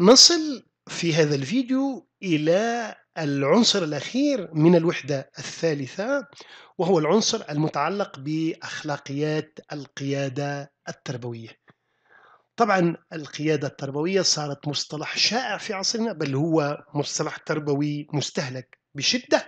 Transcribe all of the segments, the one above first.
نصل في هذا الفيديو إلى العنصر الأخير من الوحدة الثالثة وهو العنصر المتعلق بأخلاقيات القيادة التربوية طبعا القيادة التربوية صارت مصطلح شائع في عصرنا بل هو مصطلح تربوي مستهلك بشدة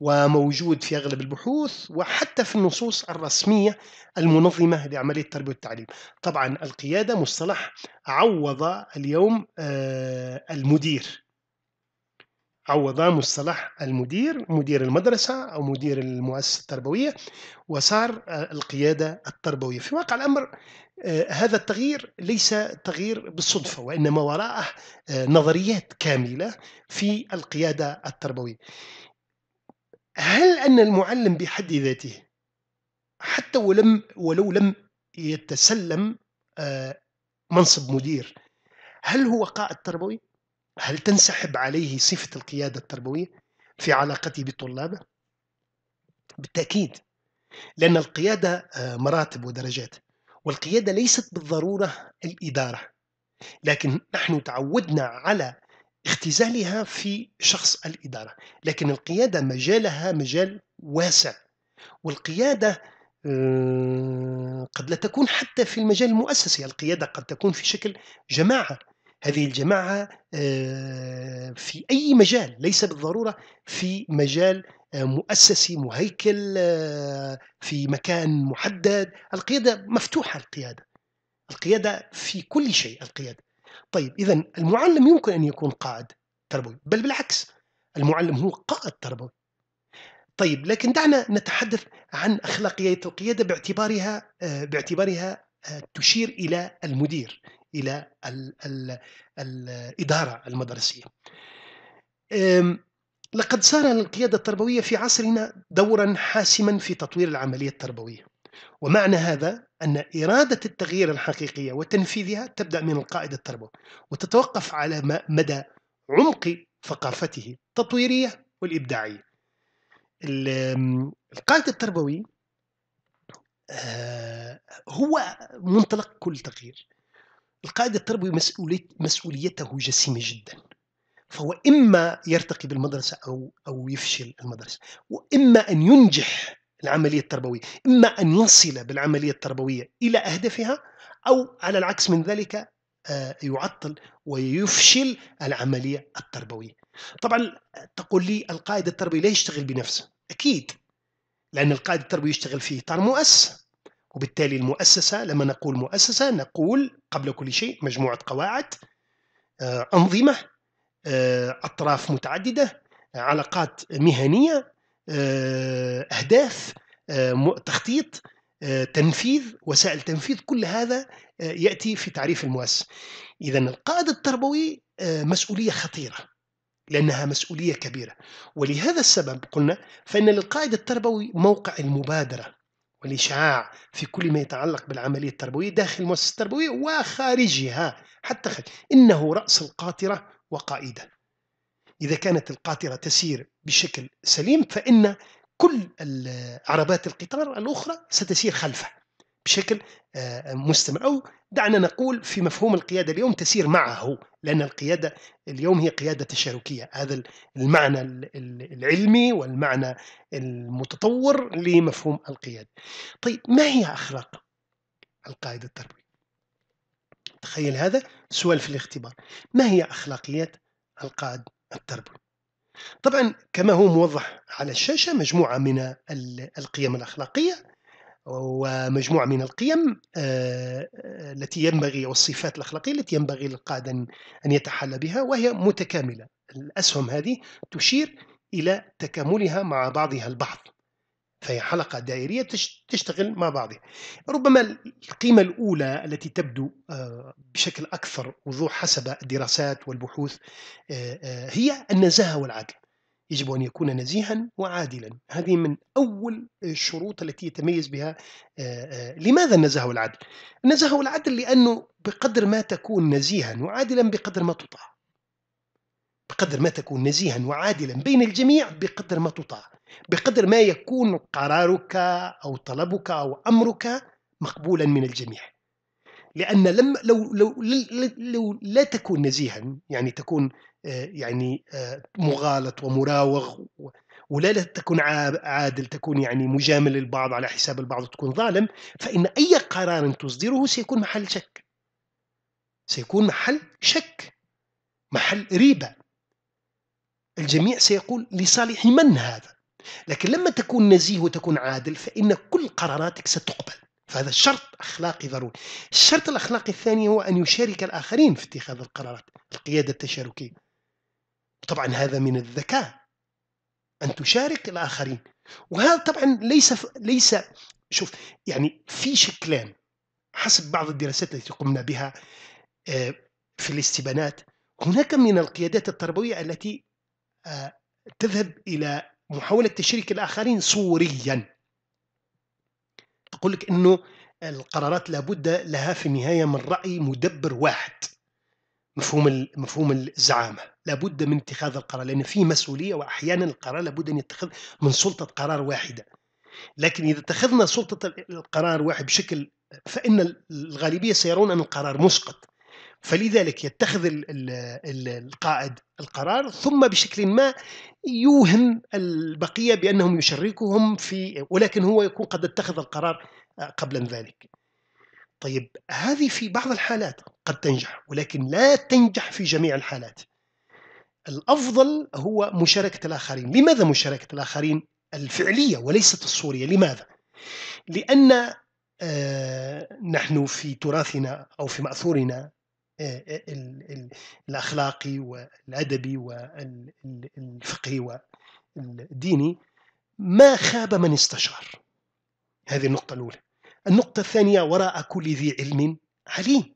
وموجود في أغلب البحوث وحتى في النصوص الرسمية المنظمة لعملية التربية والتعليم طبعا القيادة مصطلح عوض اليوم آه، المدير عوض مصطلح المدير مدير المدرسة أو مدير المؤسسة التربوية وصار آه، القيادة التربوية في واقع الأمر آه، هذا التغيير ليس تغيير بالصدفة وإنما وراءه نظريات كاملة في القيادة التربوية هل أن المعلم بحد ذاته حتى ولم ولو لم يتسلم آه، منصب مدير هل هو قائد تربوي؟ هل تنسحب عليه صفة القيادة التربوية في علاقته بطلابه؟ بالتأكيد لأن القيادة آه، مراتب ودرجات والقيادة ليست بالضرورة الإدارة لكن نحن تعودنا على اختزالها في شخص الإدارة لكن القيادة مجالها مجال واسع والقيادة آه، قد لا تكون حتى في المجال المؤسسي القيادة قد تكون في شكل جماعة هذه الجماعة آه، في أي مجال ليس بالضرورة في مجال آه، مؤسسي مهيكل في مكان محدد القيادة مفتوحة القيادة القيادة في كل شيء القيادة طيب إذا المعلم يمكن أن يكون قائد تربوي بل بالعكس المعلم هو قائد تربوي طيب لكن دعنا نتحدث عن أخلاقية القيادة باعتبارها آه، باعتبارها آه، تشير إلى المدير إلى الإدارة المدرسية لقد صار للقيادة التربوية في عصرنا دورا حاسما في تطوير العملية التربوية ومعنى هذا أن إرادة التغيير الحقيقية وتنفيذها تبدأ من القائد التربوي وتتوقف على مدى عمق ثقافته التطويرية والإبداعية القائد التربوي آه، هو منطلق كل تغيير القائد التربوي مسؤوليته جسيمة جدا فهو إما يرتقي بالمدرسة أو أو يفشل المدرسة وإما أن ينجح العملية التربوية إما أن يصل بالعملية التربوية إلى أهدافها أو على العكس من ذلك آه، يعطل ويفشل العملية التربوية طبعا تقول لي القائد التربوي لا يشتغل بنفسه أكيد لأن القائد التربوي يشتغل في إطار مؤسسة وبالتالي المؤسسة لما نقول مؤسسة نقول قبل كل شيء مجموعة قواعد آه، أنظمة آه، أطراف متعددة علاقات مهنية آه، أهداف آه، تخطيط آه، تنفيذ وسائل تنفيذ كل هذا يأتي في تعريف المؤسس إذا القائد التربوي مسؤولية خطيرة لأنها مسؤولية كبيرة ولهذا السبب قلنا فإن للقائد التربوي موقع المبادرة والإشعاع في كل ما يتعلق بالعملية التربوية داخل المؤسسة التربوية وخارجها حتى خارج. إنه رأس القاطرة وقائده إذا كانت القاطرة تسير بشكل سليم فإن كل عربات القطار الأخرى ستسير خلفه بشكل آه، مستمر أو دعنا نقول في مفهوم القيادة اليوم تسير معه لأن القيادة اليوم هي قيادة تشاركية هذا المعنى العلمي والمعنى المتطور لمفهوم القيادة طيب ما هي أخلاق القائد التربوي تخيل هذا سؤال في الاختبار ما هي أخلاقيات القائد التربوي طبعا كما هو موضح على الشاشة مجموعة من القيم الأخلاقية ومجموعة من القيم آه، آه، التي ينبغي أو الصفات الأخلاقية التي ينبغي للقائد أن يتحلى بها وهي متكاملة الأسهم هذه تشير إلى تكاملها مع بعضها البعض فهي حلقة دائرية تشتغل مع بعضها ربما القيمة الأولى التي تبدو آه، بشكل أكثر وضوح حسب الدراسات والبحوث آه، آه، هي النزاهة والعدل يجب أن يكون نزيها وعادلا هذه من أول الشروط التي يتميز بها لماذا النزاهة والعدل؟ النزاهة والعدل لأنه بقدر ما تكون نزيها وعادلا بقدر ما تطاع بقدر ما تكون نزيها وعادلا بين الجميع بقدر ما تطاع بقدر ما يكون قرارك أو طلبك أو أمرك مقبولا من الجميع لأن لم لو, لو, لو, لا تكون نزيها يعني تكون آه، يعني آه، مغالط ومراوغ ولا تكون عادل تكون يعني مجامل للبعض على حساب البعض وتكون ظالم فإن أي قرار تصدره سيكون محل شك سيكون محل شك محل ريبة الجميع سيقول لصالح من هذا لكن لما تكون نزيه وتكون عادل فإن كل قراراتك ستقبل فهذا شرط أخلاقي ضروري الشرط الأخلاقي الثاني هو أن يشارك الآخرين في اتخاذ القرارات القيادة التشاركية طبعا هذا من الذكاء أن تشارك الآخرين وهذا طبعا ليس ف... ليس شوف يعني في شكلان حسب بعض الدراسات التي قمنا بها آه، في الاستبانات هناك من القيادات التربوية التي آه، تذهب إلى محاولة تشريك الآخرين صوريا تقول لك أنه القرارات لابد لها في النهاية من رأي مدبر واحد مفهوم مفهوم الزعامة لابد من اتخاذ القرار لأن في مسؤولية وأحيانا القرار لابد أن يتخذ من سلطة قرار واحدة لكن إذا اتخذنا سلطة القرار واحد بشكل فإن الغالبية سيرون أن القرار مسقط فلذلك يتخذ القائد القرار ثم بشكل ما يوهم البقيه بانهم يشركهم في ولكن هو يكون قد اتخذ القرار قبل ذلك. طيب هذه في بعض الحالات قد تنجح ولكن لا تنجح في جميع الحالات. الافضل هو مشاركه الاخرين، لماذا مشاركه الاخرين الفعليه وليست الصوريه؟ لماذا؟ لان آه نحن في تراثنا او في ماثورنا آه، آه، الاخلاقي والادبي والفقهي والديني ما خاب من استشار هذه النقطه الاولى النقطه الثانيه وراء كل ذي علم عليم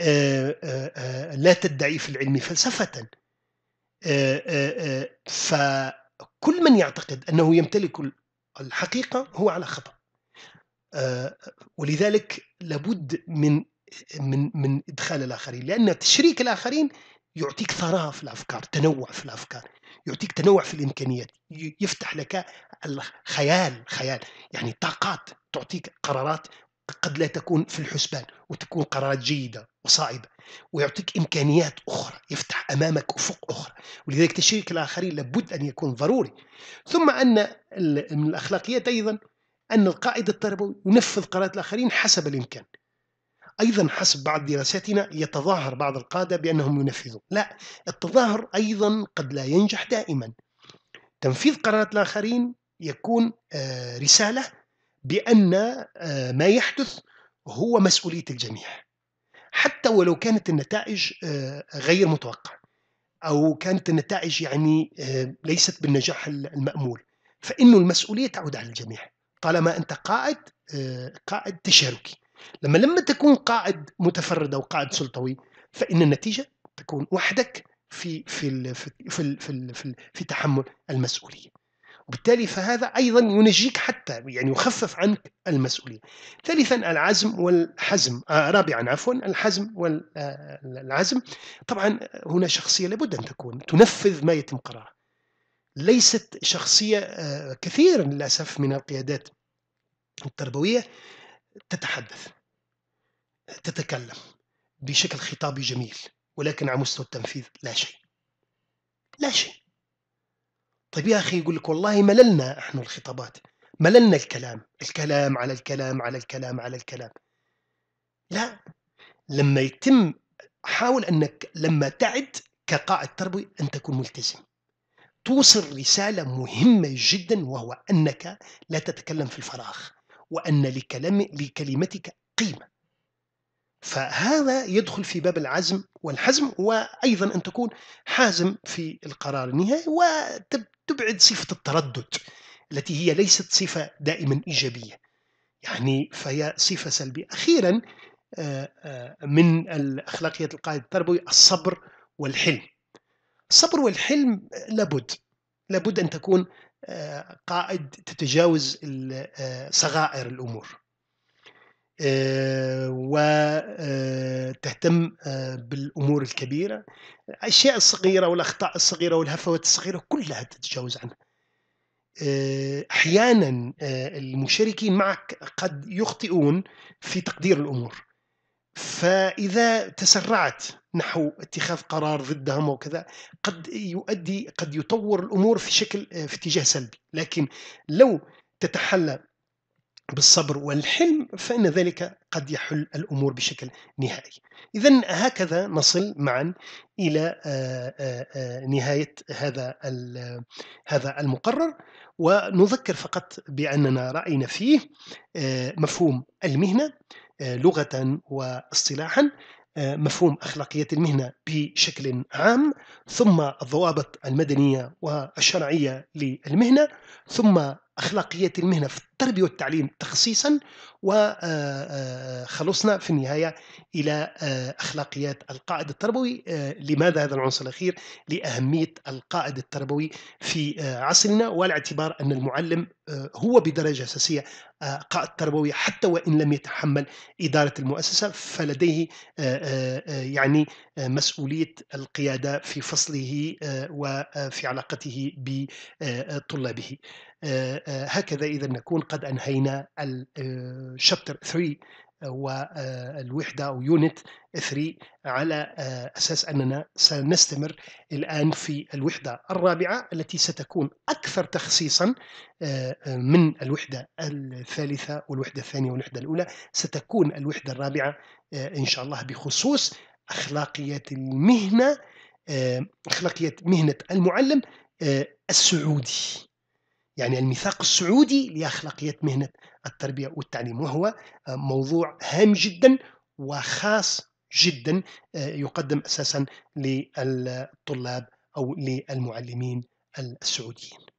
آه، لا تدعي في العلم فلسفه فكل من يعتقد انه يمتلك الحقيقه هو على خطأ ولذلك لابد من من من ادخال الاخرين لان تشريك الاخرين يعطيك ثراء في الافكار تنوع في الافكار يعطيك تنوع في الامكانيات يفتح لك الخيال خيال يعني طاقات تعطيك قرارات قد لا تكون في الحسبان وتكون قرارات جيده وصائبه ويعطيك امكانيات اخرى يفتح امامك افق اخرى ولذلك تشريك الاخرين لابد ان يكون ضروري ثم ان من الاخلاقيات ايضا ان القائد التربوي ينفذ قرارات الاخرين حسب الامكان أيضا حسب بعض دراساتنا يتظاهر بعض القادة بأنهم ينفذون لا التظاهر أيضا قد لا ينجح دائما تنفيذ قرارات الآخرين يكون آه، رسالة بأن آه، ما يحدث هو مسؤولية الجميع حتى ولو كانت النتائج آه، غير متوقعة أو كانت النتائج يعني ليست بالنجاح المأمول فإن المسؤولية تعود على الجميع طالما أنت قائد قائد تشاركي لما لما تكون قائد متفرد أو قائد سلطوي فإن النتيجة تكون وحدك في في في في في, في, في تحمل المسؤولية وبالتالي فهذا أيضا ينجيك حتى يعني يخفف عنك المسؤولية ثالثا العزم والحزم آه رابعا عفوا الحزم والعزم آه، طبعا هنا شخصية لابد أن تكون تنفذ ما يتم قراره ليست شخصية آه، كثير للأسف من القيادات التربوية تتحدث تتكلم بشكل خطابي جميل ولكن على مستوى التنفيذ لا شيء لا شيء طيب يا أخي يقول لك والله مللنا احنا الخطابات مللنا الكلام الكلام على الكلام على الكلام على الكلام لا لما يتم حاول أنك لما تعد كقائد تربوي أن تكون ملتزم توصل رسالة مهمة جدا وهو أنك لا تتكلم في الفراغ وأن لكلمتك قيمة فهذا يدخل في باب العزم والحزم وايضا ان تكون حازم في القرار النهائي وتبعد صفه التردد التي هي ليست صفه دائما ايجابيه يعني فهي صفه سلبيه اخيرا آه، آه، من الاخلاقيات القائد التربوي الصبر والحلم الصبر والحلم لابد لابد ان تكون آه، قائد تتجاوز صغائر الامور آه، وتهتم آه، آه، بالامور الكبيره الاشياء الصغيره والاخطاء الصغيره والهفوات الصغيره كلها تتجاوز عنها احيانا المشاركين معك قد يخطئون في تقدير الامور فاذا تسرعت نحو اتخاذ قرار ضدهم وكذا قد يؤدي قد يطور الامور في شكل في اتجاه سلبي لكن لو تتحلى بالصبر والحلم فإن ذلك قد يحل الأمور بشكل نهائي إذا هكذا نصل معا إلى آه، آه، آه، نهاية هذا هذا المقرر ونذكر فقط بأننا رأينا فيه مفهوم المهنة لغة واصطلاحا مفهوم أخلاقية المهنة بشكل عام ثم الضوابط المدنية والشرعية للمهنة ثم أخلاقيات المهنة في التربية والتعليم تخصيصا وخلصنا آه، آه، في النهاية إلى آه، أخلاقيات القائد التربوي لماذا هذا العنصر الأخير؟ لأهمية القائد التربوي في عصرنا والاعتبار أن المعلم هو بدرجة أساسية قائد تربوي حتى وإن لم يتحمل إدارة المؤسسة فلديه يعني مسؤولية القيادة في فصله وفي علاقته بطلابه آه، آه، هكذا إذا نكون قد أنهينا الشابتر 3 والوحدة أو يونت 3 على آه، أساس أننا سنستمر الآن في الوحدة الرابعة التي ستكون أكثر تخصيصا من الوحدة الثالثة والوحدة الثانية والوحدة الأولى ستكون الوحدة الرابعة إن شاء الله بخصوص أخلاقية المهنة أخلاقية مهنة المعلم السعودي يعني الميثاق السعودي لأخلاقية مهنة التربية والتعليم وهو آه، موضوع هام جدا وخاص جدا آه، يقدم أساسا للطلاب أو للمعلمين السعوديين